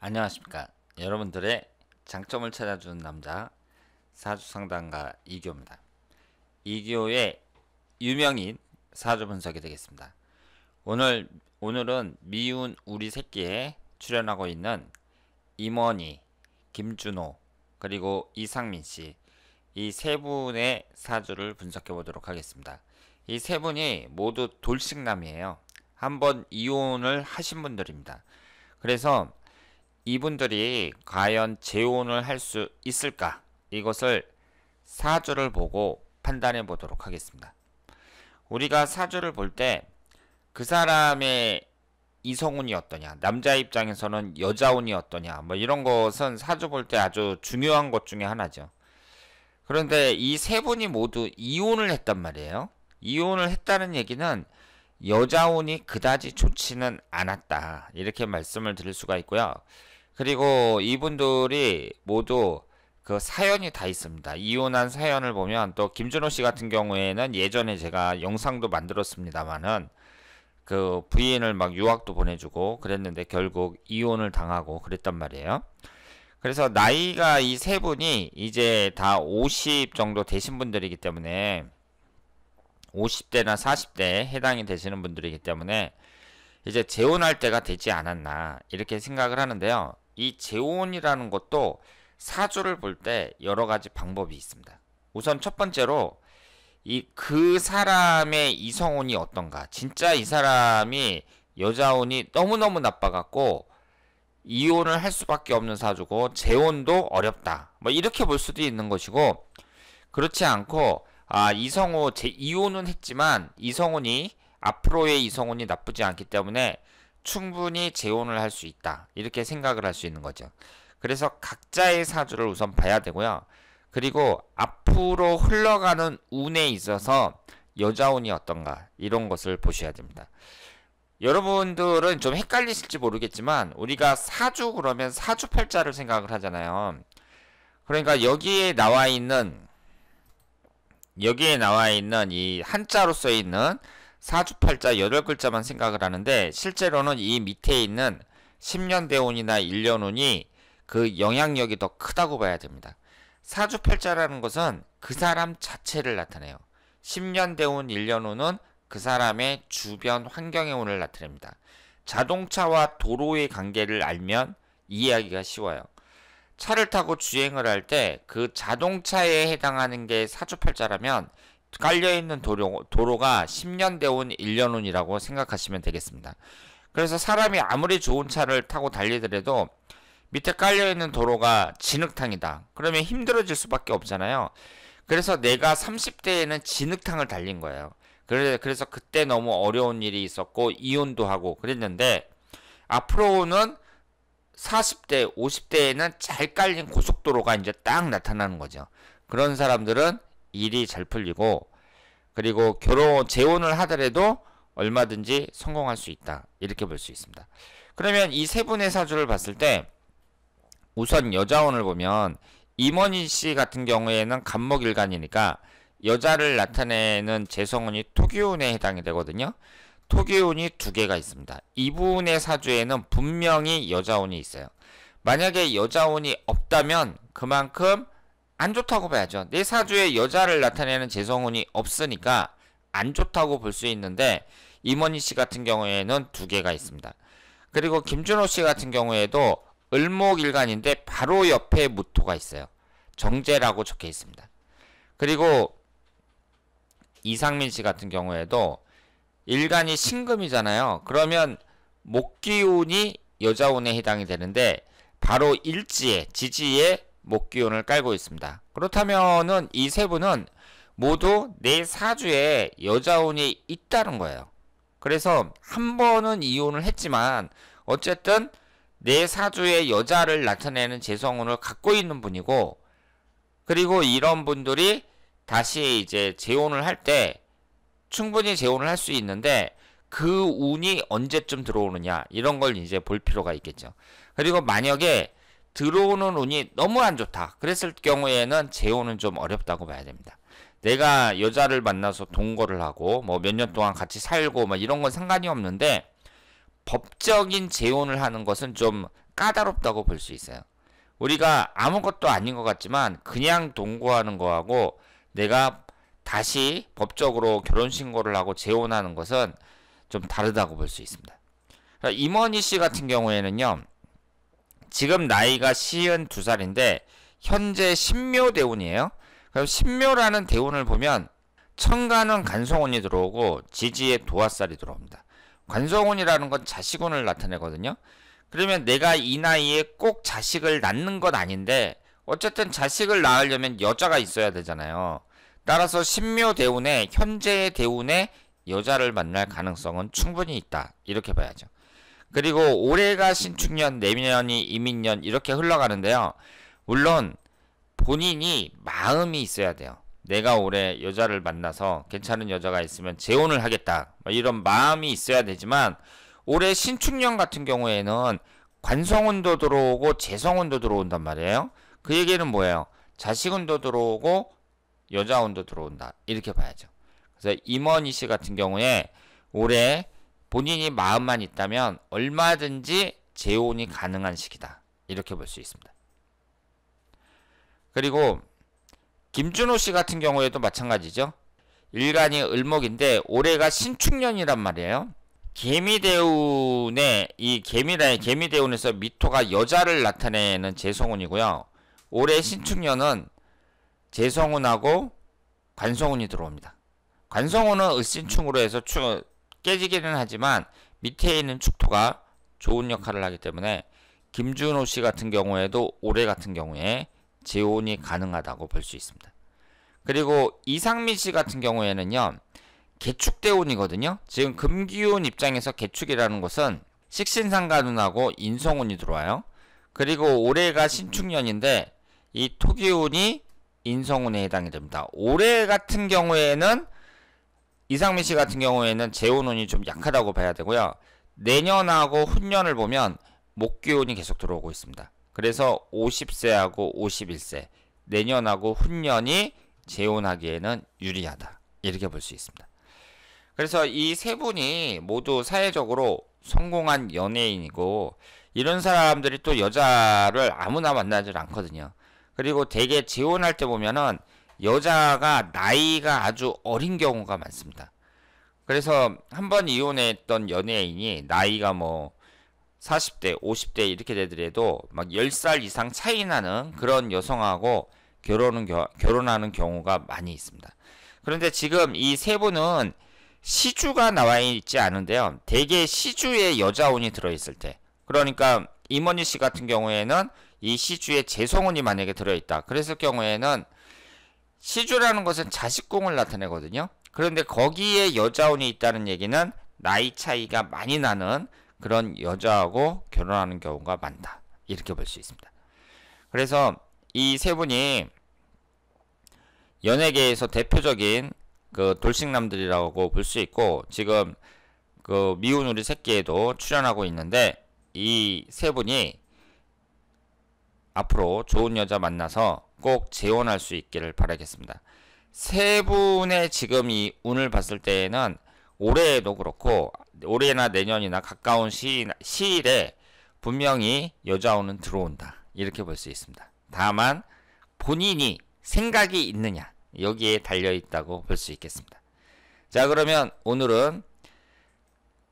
안녕하십니까 여러분들의 장점을 찾아주는 남자 사주상담가 이교입니다 이교의 유명인 사주 분석이 되겠습니다 오늘, 오늘은 미운 우리 새끼에 출연하고 있는 임원희, 김준호, 그리고 이상민씨 이 세 분의 사주를 분석해 보도록 하겠습니다 이 세 분이 모두 돌싱남이에요 한번 이혼을 하신 분들입니다 그래서 이분들이 과연 재혼을 할 수 있을까? 이것을 사주를 보고 판단해 보도록 하겠습니다. 우리가 사주를 볼 때 그 사람의 이성운이 어떠냐, 남자 입장에서는 여자운이 어떠냐, 뭐 이런 것은 사주 볼 때 아주 중요한 것 중에 하나죠. 그런데 이 세 분이 모두 이혼을 했단 말이에요. 이혼을 했다는 얘기는 여자운이 그다지 좋지는 않았다. 이렇게 말씀을 드릴 수가 있고요. 그리고 이분들이 모두 그 사연이 다 있습니다. 이혼한 사연을 보면 또 김준호 씨 같은 경우에는 예전에 제가 영상도 만들었습니다만은 그 부인을 막 유학도 보내주고 그랬는데 결국 이혼을 당하고 그랬단 말이에요. 그래서 나이가 이 세 분이 이제 다 50 정도 되신 분들이기 때문에 50대나 40대에 해당이 되시는 분들이기 때문에 이제 재혼할 때가 되지 않았나 이렇게 생각을 하는데요. 이 재혼이라는 것도 사주를 볼 때 여러 가지 방법이 있습니다. 우선 첫 번째로 이 그 사람의 이성혼이 어떤가. 진짜 이 사람이 여자혼이 너무너무 나빠갖고 이혼을 할 수밖에 없는 사주고 재혼도 어렵다. 뭐 이렇게 볼 수도 있는 것이고 그렇지 않고 아 이성호 제 이혼은 했지만 이성혼이 앞으로의 이성혼이 나쁘지 않기 때문에 충분히 재혼을 할 수 있다. 이렇게 생각을 할 수 있는 거죠. 그래서 각자의 사주를 우선 봐야 되고요. 그리고 앞으로 흘러가는 운에 있어서 여자운이 어떤가 이런 것을 보셔야 됩니다. 여러분들은 좀 헷갈리실지 모르겠지만 우리가 사주 그러면 사주팔자를 생각을 하잖아요. 그러니까 여기에 나와 있는 여기에 나와 있는 이 한자로 써 있는 사주팔자 8글자만 생각을 하는데 실제로는 이 밑에 있는 10년 대운이나 1년 운이 그 영향력이 더 크다고 봐야 됩니다. 사주팔자라는 것은 그 사람 자체를 나타내요. 10년 대운, 1년 운은 그 사람의 주변 환경의 운을 나타냅니다. 자동차와 도로의 관계를 알면 이해하기가 쉬워요. 차를 타고 주행을 할 때 그 자동차에 해당하는 게 사주팔자라면 깔려있는 도로, 도로가 10년 대운 1년 운이라고 생각하시면 되겠습니다. 그래서 사람이 아무리 좋은 차를 타고 달리더라도 밑에 깔려있는 도로가 진흙탕이다. 그러면 힘들어질 수밖에 없잖아요. 그래서 내가 30대에는 진흙탕을 달린 거예요. 그래서 그때 너무 어려운 일이 있었고 이혼도 하고 그랬는데 앞으로는 40대, 50대에는 잘 깔린 고속도로가 이제 딱 나타나는 거죠. 그런 사람들은 일이 잘 풀리고 그리고 결혼 재혼을 하더라도 얼마든지 성공할 수 있다 이렇게 볼 수 있습니다. 그러면 이 세 분의 사주를 봤을 때 우선 여자원을 보면 임원희 씨 같은 경우에는 간목일간이니까 여자를 나타내는 재성운이 토기운에 해당이 되거든요. 토기운이 두 개가 있습니다. 이분의 사주에는 분명히 여자운이 있어요. 만약에 여자운이 없다면 그만큼 안 좋다고 봐야죠. 내 사주에 여자를 나타내는 재성운이 없으니까 안 좋다고 볼 수 있는데 임원희 씨 같은 경우에는 두 개가 있습니다. 그리고 김준호 씨 같은 경우에도 을목일간인데 바로 옆에 무토가 있어요. 정제라고 적혀 있습니다. 그리고 이상민 씨 같은 경우에도 일간이 신금이잖아요. 그러면 목기운이 여자운에 해당이 되는데 바로 일지에 지지에 목기운을 깔고 있습니다. 그렇다면이세 분은 모두 내 사주에 여자운이 있다는 거예요. 그래서 한 번은 이혼을 했지만 어쨌든 내 사주에 여자를 나타내는 재성운을 갖고 있는 분이고 그리고 이런 분들이 다시 이제 재혼을 할 때 충분히 재혼을 할 수 있는데 그 운이 언제쯤 들어오느냐 이런 걸 이제 볼 필요가 있겠죠. 그리고 만약에 들어오는 운이 너무 안 좋다. 그랬을 경우에는 재혼은 좀 어렵다고 봐야 됩니다. 내가 여자를 만나서 동거를 하고 뭐 몇 년 동안 같이 살고 막 뭐 이런 건 상관이 없는데 법적인 재혼을 하는 것은 좀 까다롭다고 볼 수 있어요. 우리가 아무것도 아닌 것 같지만 그냥 동거하는 거하고 내가 다시 법적으로 결혼신고를 하고 재혼하는 것은 좀 다르다고 볼 수 있습니다. 그러니까 임원희 씨 같은 경우에는요. 지금 나이가 시은 두살인데 현재 신묘대운이에요. 그럼 신묘라는 대운을 보면 천간은 간성운이 들어오고 지지에 도화살이 들어옵니다. 관성운이라는 건 자식운을 나타내거든요. 그러면 내가 이 나이에 꼭 자식을 낳는 건 아닌데 어쨌든 자식을 낳으려면 여자가 있어야 되잖아요. 따라서 신묘 대운에 현재의 대운에 여자를 만날 가능성은 충분히 있다. 이렇게 봐야죠. 그리고 올해가 신축년, 내년이 이민년 이렇게 흘러가는데요. 물론 본인이 마음이 있어야 돼요. 내가 올해 여자를 만나서 괜찮은 여자가 있으면 재혼을 하겠다. 뭐 이런 마음이 있어야 되지만 올해 신축년 같은 경우에는 관성운도 들어오고 재성운도 들어온단 말이에요. 그 얘기는 뭐예요? 자식운도 들어오고 여자운도 들어온다. 이렇게 봐야죠. 그래서 임원희 씨 같은 경우에 올해 본인이 마음만 있다면 얼마든지 재혼이 가능한 시기다. 이렇게 볼 수 있습니다. 그리고 김준호 씨 같은 경우에도 마찬가지죠. 일간이 을목인데 올해가 신축년이란 말이에요. 개미대운의 이 개미라의 개미대운에서 미토가 여자를 나타내는 재성운이고요. 올해 신축년은 재성운하고 관성운이 들어옵니다. 관성운은 을신충으로 해서 추, 깨지기는 하지만 밑에 있는 축토가 좋은 역할을 하기 때문에 김준호 씨 같은 경우에도 올해 같은 경우에 재혼이 가능하다고 볼 수 있습니다. 그리고 이상민 씨 같은 경우에는요. 개축대운이거든요. 지금 금기운 입장에서 개축이라는 것은 식신상간운하고 인성운이 들어와요. 그리고 올해가 신축년인데 이 토기운이 인성운에 해당이 됩니다. 올해 같은 경우에는 이상민 씨 같은 경우에는 재혼운이 좀 약하다고 봐야 되고요. 내년하고 훈년을 보면 목기운이 계속 들어오고 있습니다. 그래서 50세하고 51세, 내년하고 훈년이 재혼하기에는 유리하다. 이렇게 볼 수 있습니다. 그래서 이 세 분이 모두 사회적으로 성공한 연예인이고, 이런 사람들이 또 여자를 아무나 만나질 않거든요. 그리고 대개 재혼할 때 보면은 여자가 나이가 아주 어린 경우가 많습니다. 그래서 한 번 이혼했던 연예인이 나이가 뭐 40대, 50대 이렇게 되더라도 막 10살 이상 차이 나는 그런 여성하고 결혼은 겨, 결혼하는 경우가 많이 있습니다. 그런데 지금 이 세 분은 시주가 나와 있지 않은데요. 대개 시주에 여자운이 들어있을 때. 그러니까 임원희 씨 같은 경우에는 이 시주에 재성운이 만약에 들어있다. 그랬을 경우에는 시주라는 것은 자식궁을 나타내거든요. 그런데 거기에 여자운이 있다는 얘기는 나이 차이가 많이 나는 그런 여자하고 결혼하는 경우가 많다. 이렇게 볼 수 있습니다. 그래서 이 세 분이 연예계에서 대표적인 그 돌싱남들이라고 볼 수 있고 지금 그 미운 우리 새끼에도 출연하고 있는데 이 세 분이 앞으로 좋은 여자 만나서 꼭 재혼할 수 있기를 바라겠습니다. 세 분의 지금 이 운을 봤을 때에는 올해에도 그렇고 올해나 내년이나 가까운 시일, 시일에 분명히 여자운은 들어온다. 이렇게 볼 수 있습니다. 다만 본인이 생각이 있느냐 여기에 달려 있다고 볼 수 있겠습니다. 자 그러면 오늘은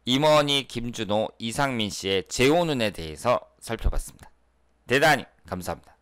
임원희 김준호 이상민 씨의 재혼운에 대해서 살펴봤습니다. 대단히 감사합니다.